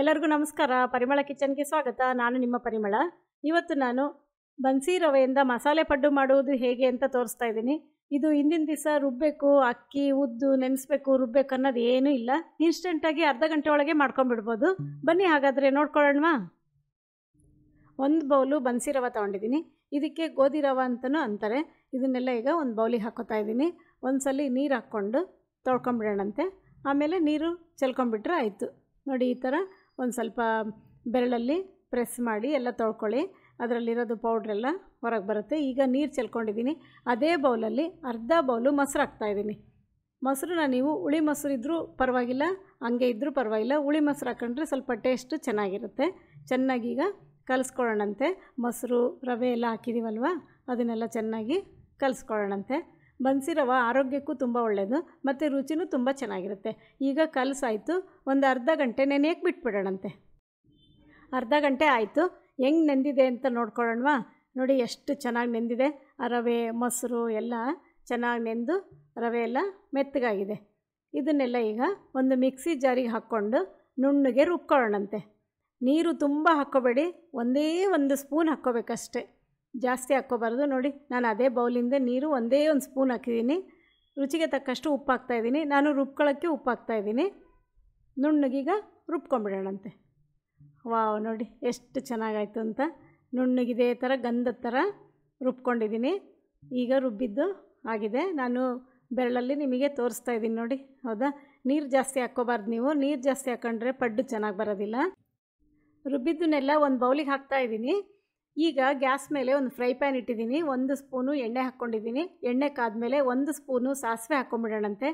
ಎಲ್ಲರಿಗೂ ನಮಸ್ಕಾರ ಪರಿಮಳ ಕಿಚನ್ಗೆ ಸ್ವಾಗತ ನಾನು ನಿಮ್ಮ ಪರಿಮಳ ಇವತ್ತು ನಾನು ಬನ್ಸಿ ರವೆಯಿಂದ ಮಸಾಲೆ ಪಡ್ಡು ಮಾಡುವುದು ಹೇಗೆ ಅಂತ ತೋರಿಸ್ತಾ ಇದ್ದೀನಿ ಇದು ಹಿಂದಿನ ದಿವಸ ರುಬ್ಬಬೇಕು ಅಕ್ಕಿ ಉದ್ದು ನೆನೆಸ್ಬೇಕು ರುಬ್ಬೇಕು ಅನ್ನೋದು ಏನೂ ಇಲ್ಲ ಇನ್ಸ್ಟೆಂಟಾಗಿ ಅರ್ಧ ಗಂಟೆ ಒಳಗೆ ಮಾಡ್ಕೊಂಬಿಡ್ಬೋದು ಬನ್ನಿ ಹಾಗಾದರೆ ನೋಡ್ಕೊಳ್ಳೋಣವಾ ಒಂದು ಬೌಲು ಬನ್ಸಿ ರವೆ ತೊಗೊಂಡಿದ್ದೀನಿ ಇದಕ್ಕೆ ಗೋಧಿ ರವೆ ಅಂತಲೂ ಅಂತಾರೆ ಇದನ್ನೆಲ್ಲ ಈಗ ಒಂದು ಬೌಲಿ ಹಾಕೋತಾ ಇದ್ದೀನಿ ಒಂದು ಸಲ ನೀರು ಹಾಕ್ಕೊಂಡು ತೊಳ್ಕೊಂಬಿಡೋಣಂತೆ ಆಮೇಲೆ ನೀರು ಚೆಲ್ಕೊಂಬಿಟ್ರೆ ಆಯಿತು ನೋಡಿ ಈ ಥರ ಒಂದು ಸ್ವಲ್ಪ ಬೆರಳಲ್ಲಿ ಪ್ರೆಸ್ ಮಾಡಿ ಎಲ್ಲ ತೊಳ್ಕೊಳ್ಳಿ ಅದರಲ್ಲಿರೋದು ಪೌಡ್ರೆಲ್ಲ ಹೊರಗೆ ಬರುತ್ತೆ ಈಗ ನೀರು ಚೆಲ್ಕೊಂಡಿದ್ದೀನಿ ಅದೇ ಬೌಲಲ್ಲಿ ಅರ್ಧ ಬೌಲು ಮೊಸರು ಹಾಕ್ತಾಯಿದ್ದೀನಿ ಮೊಸರನ್ನ ನೀವು ಹುಳಿ ಮೊಸರು ಇದ್ದರೂ ಪರವಾಗಿಲ್ಲ ಹಂಗೆ ಇದ್ದರೂ ಪರವಾಗಿಲ್ಲ ಹುಳಿ ಮೊಸರು ಹಾಕ್ಕೊಂಡ್ರೆ ಸ್ವಲ್ಪ ಟೇಸ್ಟು ಚೆನ್ನಾಗಿರುತ್ತೆ ಚೆನ್ನಾಗಿ ಈಗ ಕಲಿಸ್ಕೊಳ್ಳೋಣಂತೆ ಮೊಸರು ರವೆ ಎಲ್ಲ ಹಾಕಿದ್ದೀವಲ್ವ ಅದನ್ನೆಲ್ಲ ಚೆನ್ನಾಗಿ ಕಲಿಸ್ಕೊಳ್ಳೋಣಂತೆ ಬನ್ಸಿ ರವೆ ಆರೋಗ್ಯಕ್ಕೂ ತುಂಬ ಒಳ್ಳೆಯದು ಮತ್ತು ರುಚಿನೂ ತುಂಬ ಚೆನ್ನಾಗಿರುತ್ತೆ ಈಗ ಕಲಸಾಯಿತು ಒಂದು ಅರ್ಧ ಗಂಟೆ ನೆನೆಯಕ್ಕೆ ಬಿಟ್ಬಿಡೋಣಂತೆ ಅರ್ಧ ಗಂಟೆ ಆಯಿತು ಹೆಂಗೆ ನೆಂದಿದೆ ಅಂತ ನೋಡ್ಕೊಳ್ಳೋಣವಾ ನೋಡಿ ಎಷ್ಟು ಚೆನ್ನಾಗಿ ನೆಂದಿದೆ ರವೆ ಮೊಸರು ಎಲ್ಲ ಚೆನ್ನಾಗಿ ನೆಂದು ರವೆ ಎಲ್ಲ ಮೆತ್ತಗಾಗಿದೆ ಇದನ್ನೆಲ್ಲ ಈಗ ಒಂದು ಮಿಕ್ಸಿ ಜಾರಿಗೆ ಹಾಕ್ಕೊಂಡು ನುಣ್ಣಗೆ ರುಬ್ಕೊಳ್ಳೋಣಂತೆ ನೀರು ತುಂಬ ಹಾಕ್ಕೋಬೇಡಿ ಒಂದೇ ಒಂದು ಸ್ಪೂನ್ ಹಾಕ್ಕೋಬೇಕಷ್ಟೆ ಜಾಸ್ತಿ ಹಾಕ್ಕೋಬಾರ್ದು ನೋಡಿ ನಾನು ಅದೇ ಬೌಲಿಂದ ನೀರು ಒಂದೇ ಒಂದು ಸ್ಪೂನ್ ಹಾಕಿದ್ದೀನಿ ರುಚಿಗೆ ತಕ್ಕಷ್ಟು ಉಪ್ಪು ಹಾಕ್ತಾಯಿದ್ದೀನಿ ನಾನು ರುಬ್ಕೊಳ್ಳೋಕ್ಕೆ ಉಪ್ಪು ಹಾಕ್ತಾಯಿದ್ದೀನಿ ನುಣ್ಣಗೀಗ ರುಬ್ಕೊಂಬಿಡೋಣಂತೆ ವಾವ್ ನೋಡಿ ಎಷ್ಟು ಚೆನ್ನಾಗಾಯಿತು ಅಂತ ನುಣ್ಣಗಿದೇ ಥರ ಗಂಧದ ಥರ ರುಬ್ಕೊಂಡಿದ್ದೀನಿ ಈಗ ರುಬ್ಬಿದ್ದು ಆಗಿದೆ ನಾನು ಬೆರಳಲ್ಲಿ ನಿಮಗೆ ತೋರಿಸ್ತಾ ಇದ್ದೀನಿ ನೋಡಿ ಹೌದಾ ನೀರು ಜಾಸ್ತಿ ಹಾಕ್ಕೋಬಾರ್ದು ನೀವು ನೀರು ಜಾಸ್ತಿ ಹಾಕ್ಕೊಂಡ್ರೆ ಪಡ್ಡು ಚೆನ್ನಾಗಿ ಬರೋದಿಲ್ಲ ರುಬ್ಬಿದ್ದನ್ನೆಲ್ಲ ಒಂದು ಬೌಲಿಗೆ ಹಾಕ್ತಾ ಇದ್ದೀನಿ ಈಗ ಗ್ಯಾಸ್ ಮೇಲೆ ಒಂದು ಫ್ರೈ ಪ್ಯಾನ್ ಇಟ್ಟಿದ್ದೀನಿ ಒಂದು ಸ್ಪೂನು ಎಣ್ಣೆ ಹಾಕ್ಕೊಂಡಿದ್ದೀನಿ ಎಣ್ಣೆ ಕಾದ ಮೇಲೆ ಒಂದು ಸ್ಪೂನು ಸಾಸಿವೆ ಹಾಕ್ಕೊಂಬಿಡೋಣಂತೆ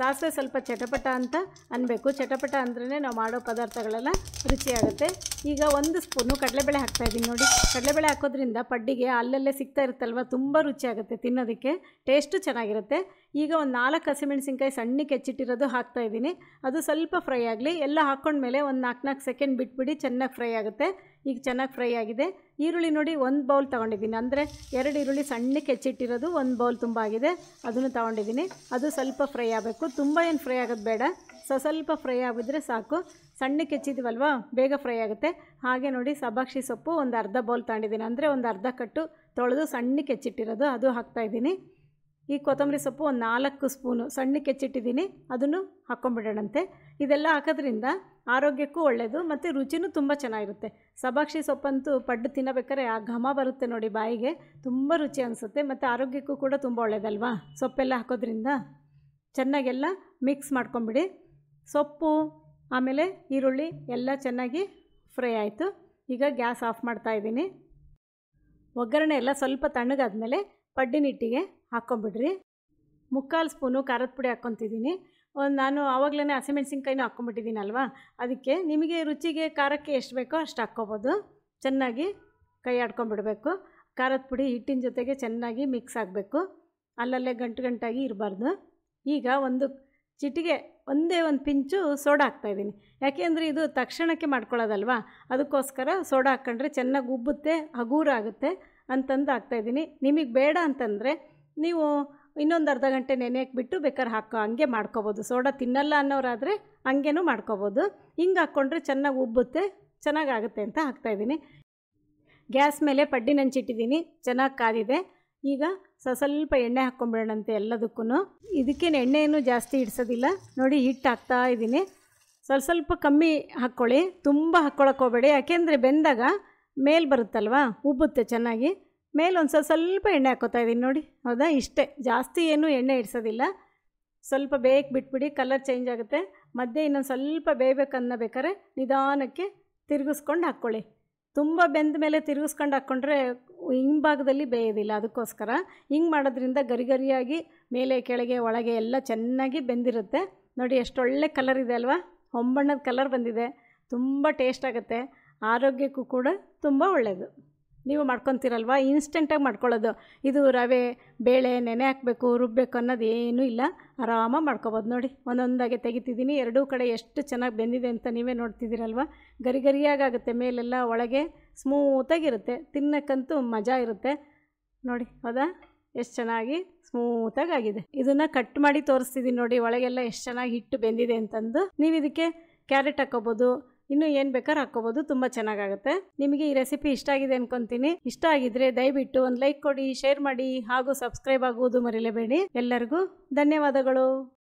ಸಾಸಿವೆ ಸ್ವಲ್ಪ ಚಟಪಟ ಅಂತ ಅನ್ನಬೇಕು ಚಟಪಟ ಅಂದ್ರೇ ನಾವು ಮಾಡೋ ಪದಾರ್ಥಗಳೆಲ್ಲ ರುಚಿಯಾಗುತ್ತೆ ಈಗ ಒಂದು ಸ್ಪೂನು ಕಡಲೆಬೇಳೆ ಹಾಕ್ತಾಯಿದ್ದೀನಿ ನೋಡಿ ಕಡಲೆಬೇಳೆ ಹಾಕೋದ್ರಿಂದ ಪಡ್ಡಿಗೆ ಅಲ್ಲಲ್ಲೇ ಸಿಗ್ತಾ ಇರುತ್ತಲ್ವ ತುಂಬ ರುಚಿಯಾಗುತ್ತೆ ತಿನ್ನೋದಕ್ಕೆ ಟೇಸ್ಟು ಚೆನ್ನಾಗಿರುತ್ತೆ ಈಗ ಒಂದು ನಾಲ್ಕು ಹಸಿಮೆಣಸಿನ್ಕಾಯಿ ಸಣ್ಣಕ್ಕೆ ಹೆಚ್ಚಿಟ್ಟಿರೋದು ಹಾಕ್ತಾಯಿದ್ದೀನಿ ಅದು ಸ್ವಲ್ಪ ಫ್ರೈ ಆಗಲಿ ಎಲ್ಲ ಹಾಕ್ಕೊಂಡ್ಮೇಲೆ ಒಂದು ನಾಲ್ಕು ನಾಲ್ಕು ಸೆಕೆಂಡ್ ಬಿಟ್ಬಿಡಿ ಚೆನ್ನಾಗಿ ಫ್ರೈ ಆಗುತ್ತೆ ಈಗ ಚೆನ್ನಾಗಿ ಫ್ರೈ ಆಗಿದೆ ಈರುಳ್ಳಿ ನೋಡಿ ಒಂದು ಬೌಲ್ ತೊಗೊಂಡಿದ್ದೀನಿ ಅಂದರೆ ಎರಡು ಈರುಳ್ಳಿ ಸಣ್ಣಕ್ಕೆ ಹೆಚ್ಚಿಟ್ಟಿರೋದು ಒಂದು ಬೌಲ್ ತುಂಬ ಆಗಿದೆ ಅದನ್ನು ತೊಗೊಂಡಿದ್ದೀನಿ ಅದು ಸ್ವಲ್ಪ ಫ್ರೈ ಆಗಬೇಕು ಮಾಡಬೇಕು ತುಂಬ ಏನು ಫ್ರೈ ಆಗೋದು ಬೇಡ ಸೊ ಸ್ವಲ್ಪ ಫ್ರೈ ಆಗಿದ್ರೆ ಸಾಕು ಸಣ್ಣಕ್ಕೆ ಕೆಚ್ಚಿದ್ವಲ್ವ ಬೇಗ ಫ್ರೈ ಆಗುತ್ತೆ ಹಾಗೆ ನೋಡಿ ಸಬಾಕ್ಷಿ ಸೊಪ್ಪು ಒಂದು ಅರ್ಧ ಬೌಲ್ ತಗೊಂಡಿದ್ದೀನಿ ಅಂದರೆ ಒಂದು ಅರ್ಧ ಕಟ್ಟು ತೊಳೆದು ಸಣ್ಣಕ್ಕೆ ಹೆಚ್ಚಿಟ್ಟಿರೋದು ಅದು ಹಾಕ್ತಾಯಿದ್ದೀನಿ ಈ ಕೊತ್ತಂಬರಿ ಸೊಪ್ಪು ಒಂದು ನಾಲ್ಕು ಸ್ಪೂನು ಸಣ್ಣಕ್ಕೆ ಹೆಚ್ಚಿಟ್ಟಿದ್ದೀನಿ ಅದನ್ನು ಹಾಕ್ಕೊಂಬಿಡೋಣಂತೆ ಇದೆಲ್ಲ ಹಾಕೋದ್ರಿಂದ ಆರೋಗ್ಯಕ್ಕೂ ಒಳ್ಳೆಯದು ಮತ್ತು ರುಚಿನೂ ತುಂಬ ಚೆನ್ನಾಗಿರುತ್ತೆ ಸಬಾಕ್ಷಿ ಸೊಪ್ಪಂತೂ ಪಡ್ಡು ತಿನ್ನಬೇಕಾದ್ರೆ ಆ ಘಮ ಬರುತ್ತೆ ನೋಡಿ ಬಾಯಿಗೆ ತುಂಬ ರುಚಿ ಅನಿಸುತ್ತೆ ಮತ್ತು ಆರೋಗ್ಯಕ್ಕೂ ಕೂಡ ತುಂಬ ಒಳ್ಳೆಯದಲ್ವಾ ಸೊಪ್ಪೆಲ್ಲ ಹಾಕೋದ್ರಿಂದ ಚೆನ್ನಾಗೆಲ್ಲ ಮಿಕ್ಸ್ ಮಾಡ್ಕೊಂಬಿಡಿ ಸೊಪ್ಪು ಆಮೇಲೆ ಈರುಳ್ಳಿ ಎಲ್ಲ ಚೆನ್ನಾಗಿ ಫ್ರೈ ಆಯಿತು ಈಗ ಗ್ಯಾಸ್ ಆಫ್ ಮಾಡ್ತಾಯಿದ್ದೀನಿ ಒಗ್ಗರಣೆ ಎಲ್ಲ ಸ್ವಲ್ಪ ತಣ್ಣಗಾದ್ಮೇಲೆ ಪಡ್ಡಿನಿಟ್ಟಿಗೆ ಹಾಕ್ಕೊಂಬಿಡ್ರಿ ಮುಕ್ಕಾಲು ಸ್ಪೂನು ಖಾರದ ಪುಡಿ ಹಾಕ್ಕೊತಿದ್ದೀನಿ ಒಂದು ನಾನು ಆವಾಗಲೇ ಹಸಿಮೆಣ್ಸಿನ್ಕಾಯಿನೂ ಅಲ್ವಾ ಅದಕ್ಕೆ ನಿಮಗೆ ರುಚಿಗೆ ಖಾರಕ್ಕೆ ಎಷ್ಟು ಬೇಕೋ ಅಷ್ಟು ಹಾಕ್ಕೊಬೋದು ಚೆನ್ನಾಗಿ ಕೈ ಆಡ್ಕೊಂಬಿಡಬೇಕು ಖಾರದ ಪುಡಿ ಹಿಟ್ಟಿನ ಜೊತೆಗೆ ಚೆನ್ನಾಗಿ ಮಿಕ್ಸ್ ಆಗಬೇಕು ಅಲ್ಲಲ್ಲೇ ಗಂಟು ಗಂಟಾಗಿ ಇರಬಾರ್ದು ಈಗ ಒಂದು ಚಿಟಿಗೆ ಒಂದೇ ಒಂದು ಪಿಂಚು ಸೋಡಾ ಹಾಕ್ತಾಯಿದ್ದೀನಿ ಯಾಕೆಂದರೆ ಇದು ತಕ್ಷಣಕ್ಕೆ ಮಾಡ್ಕೊಳ್ಳೋದಲ್ವಾ ಅದಕ್ಕೋಸ್ಕರ ಸೋಡಾ ಹಾಕ್ಕೊಂಡ್ರೆ ಚೆನ್ನಾಗಿ ಉಬ್ಬುತ್ತೆ ಆಗುತ್ತೆ ಅಂತಂದು ಹಾಕ್ತಾಯಿದ್ದೀನಿ ನಿಮಗೆ ಬೇಡ ಅಂತಂದರೆ ನೀವು ಇನ್ನೊಂದು ಅರ್ಧ ಗಂಟೆ ನೆನೆಯಕ್ಕೆ ಬಿಟ್ಟು ಬೇಕಾದ್ರೆ ಹಾಕೋ ಹಂಗೆ ಮಾಡ್ಕೊಬೋದು ಸೋಡಾ ತಿನ್ನಲ್ಲ ಅನ್ನೋರಾದರೆ ಹಂಗೇನೂ ಮಾಡ್ಕೋಬೋದು ಹಿಂಗೆ ಹಾಕ್ಕೊಂಡ್ರೆ ಚೆನ್ನಾಗಿ ಉಬ್ಬುತ್ತೆ ಚೆನ್ನಾಗಾಗುತ್ತೆ ಅಂತ ಹಾಕ್ತಾಯಿದ್ದೀನಿ ಗ್ಯಾಸ್ ಮೇಲೆ ಪಡ್ಡಿ ನಂಚಿಟ್ಟಿದ್ದೀನಿ ಚೆನ್ನಾಗಿ ಕಾದಿದೆ ಈಗ ಸ್ವಲ್ಪ ಎಣ್ಣೆ ಹಾಕ್ಕೊಂಬಿಡೋಣಂತೆ ಎಲ್ಲದಕ್ಕೂ ಇದಕ್ಕೇನು ಎಣ್ಣೆಯನ್ನು ಜಾಸ್ತಿ ಇಡ್ಸೋದಿಲ್ಲ ನೋಡಿ ಹಿಟ್ಟು ಹಾಕ್ತಾ ಇದ್ದೀನಿ ಸ್ವಲ್ಪ ಸ್ವಲ್ಪ ಕಮ್ಮಿ ಹಾಕ್ಕೊಳ್ಳಿ ತುಂಬ ಹಾಕ್ಕೊಳಕ್ಕೆ ಹೋಗಬೇಡಿ ಯಾಕೆಂದರೆ ಬೆಂದಾಗ ಮೇಲೆ ಬರುತ್ತಲ್ವ ಉಬ್ಬುತ್ತೆ ಚೆನ್ನಾಗಿ ಮೇಲೆ ಒಂದು ಸ್ವಲ್ಪ ಎಣ್ಣೆ ಹಾಕೋತಾ ಇದ್ದೀನಿ ನೋಡಿ ಹೌದಾ ಇಷ್ಟೇ ಜಾಸ್ತಿ ಏನು ಎಣ್ಣೆ ಇಡ್ಸೋದಿಲ್ಲ ಸ್ವಲ್ಪ ಬೇಗ ಬಿಟ್ಬಿಡಿ ಕಲರ್ ಚೇಂಜ್ ಆಗುತ್ತೆ ಮಧ್ಯೆ ಇನ್ನೊಂದು ಸ್ವಲ್ಪ ಬೇಯಬೇಕನ್ನ ಬೇಕಾದ್ರೆ ನಿಧಾನಕ್ಕೆ ತಿರುಗಿಸ್ಕೊಂಡು ಹಾಕ್ಕೊಳ್ಳಿ ತುಂಬ ಬೆಂದ ಮೇಲೆ ತಿರುಗಿಸ್ಕೊಂಡು ಹಾಕ್ಕೊಂಡ್ರೆ ಹಿಂಭಾಗದಲ್ಲಿ ಬೇಯೋದಿಲ್ಲ ಅದಕ್ಕೋಸ್ಕರ ಹಿಂಗೆ ಮಾಡೋದ್ರಿಂದ ಗರಿ ಗರಿಯಾಗಿ ಮೇಲೆ ಕೆಳಗೆ ಒಳಗೆ ಎಲ್ಲ ಚೆನ್ನಾಗಿ ಬೆಂದಿರುತ್ತೆ ನೋಡಿ ಎಷ್ಟೊಳ್ಳೆ ಕಲರ್ ಇದೆ ಅಲ್ವಾ ಹೊಂಬಣ್ಣದ ಕಲರ್ ಬಂದಿದೆ ತುಂಬ ಟೇಸ್ಟ್ ಆಗುತ್ತೆ ಆರೋಗ್ಯಕ್ಕೂ ಕೂಡ ತುಂಬ ಒಳ್ಳೆಯದು ನೀವು ಮಾಡ್ಕೊತೀರಲ್ವ ಇನ್ಸ್ಟೆಂಟಾಗಿ ಮಾಡ್ಕೊಳ್ಳೋದು ಇದು ರವೆ ಬೇಳೆ ನೆನೆ ಹಾಕಬೇಕು ರುಬ್ಬಬೇಕು ಅನ್ನೋದು ಏನೂ ಇಲ್ಲ ಆರಾಮಾಗಿ ಮಾಡ್ಕೊಬೋದು ನೋಡಿ ಒಂದೊಂದಾಗೆ ತೆಗಿತಿದ್ದೀನಿ ಎರಡೂ ಕಡೆ ಎಷ್ಟು ಚೆನ್ನಾಗಿ ಬೆಂದಿದೆ ಅಂತ ನೀವೇ ನೋಡ್ತಿದ್ದೀರಲ್ವ ಗರಿ ಗರಿಯಾಗುತ್ತೆ ಮೇಲೆಲ್ಲ ಒಳಗೆ ಸ್ಮೂತಾಗಿರುತ್ತೆ ತಿನ್ನಕ್ಕಂತೂ ಮಜಾ ಇರುತ್ತೆ ನೋಡಿ ಹೌದಾ ಎಷ್ಟು ಚೆನ್ನಾಗಿ ಸ್ಮೂತಾಗಿ ಆಗಿದೆ ಇದನ್ನು ಕಟ್ ಮಾಡಿ ತೋರಿಸ್ತಿದ್ದೀನಿ ನೋಡಿ ಒಳಗೆಲ್ಲ ಎಷ್ಟು ಚೆನ್ನಾಗಿ ಹಿಟ್ಟು ಬೆಂದಿದೆ ಅಂತಂದು ನೀವು ಇದಕ್ಕೆ ಕ್ಯಾರೆಟ್ ಹಾಕೋಬೋದು ಇನ್ನು ಏನು ಬೇಕಾದ್ರೆ ಹಾಕ್ಕೋಬೋದು ತುಂಬ ಚೆನ್ನಾಗಾಗುತ್ತೆ ನಿಮಗೆ ಈ ರೆಸಿಪಿ ಇಷ್ಟ ಆಗಿದೆ ಅನ್ಕೊಂತೀನಿ ಇಷ್ಟ ಆಗಿದ್ರೆ ದಯವಿಟ್ಟು ಒಂದು ಲೈಕ್ ಕೊಡಿ ಶೇರ್ ಮಾಡಿ ಹಾಗೂ ಸಬ್ಸ್ಕ್ರೈಬ್ ಆಗುವುದು ಮರಿಲೇಬೇಡಿ ಎಲ್ಲರಿಗೂ ಧನ್ಯವಾದಗಳು